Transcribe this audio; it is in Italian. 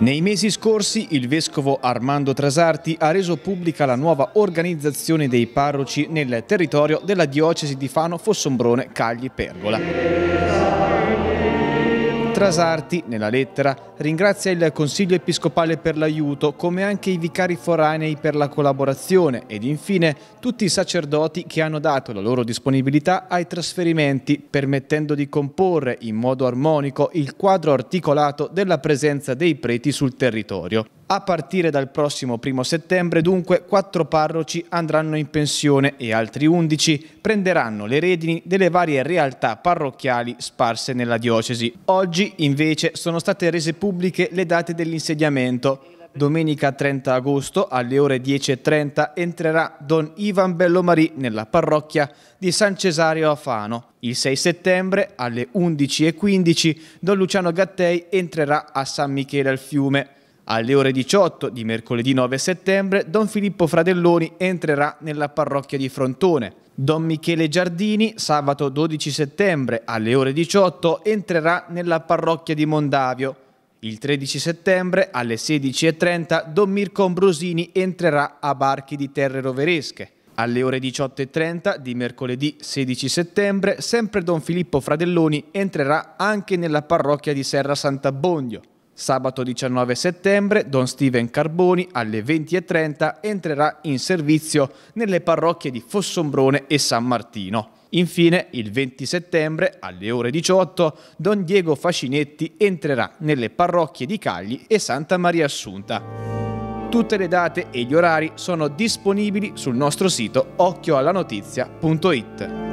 Nei mesi scorsi il vescovo Armando Trasarti ha reso pubblica la nuova organizzazione dei parroci nel territorio della diocesi di Fano, Fossombrone, Cagli, Pergola. Trasarti, nella lettera, ringrazia il Consiglio Episcopale per l'aiuto, come anche i vicari foranei per la collaborazione ed infine tutti i sacerdoti che hanno dato la loro disponibilità ai trasferimenti, permettendo di comporre in modo armonico il quadro articolato della presenza dei preti sul territorio. A partire dal prossimo primo settembre dunque quattro parroci andranno in pensione e altri undici prenderanno le redini delle varie realtà parrocchiali sparse nella diocesi. Oggi invece sono state rese pubbliche le date dell'insediamento. Domenica 30 agosto alle ore 10.30 entrerà Don Ivan Bellomarì nella parrocchia di San Cesario Afano. Il 6 settembre alle 11.15 Don Luciano Gattei entrerà a San Michele al Fiume. Alle ore 18 di mercoledì 9 settembre, Don Filippo Fradelloni entrerà nella parrocchia di Frontone. Don Michele Giardini, sabato 12 settembre, alle ore 18, entrerà nella parrocchia di Mondavio. Il 13 settembre, alle 16.30, Don Mirko Ambrosini entrerà a Barchi di Terre Roveresche. Alle ore 18.30 di mercoledì 16 settembre, sempre Don Filippo Fradelloni entrerà anche nella parrocchia di Serra Sant'Abbondio. Sabato 19 settembre Don Steven Carboni alle 20.30 entrerà in servizio nelle parrocchie di Fossombrone e San Martino. Infine, il 20 settembre alle ore 18, Don Diego Fascinetti entrerà nelle parrocchie di Cagli e Santa Maria Assunta. Tutte le date e gli orari sono disponibili sul nostro sito occhioallanotizia.it.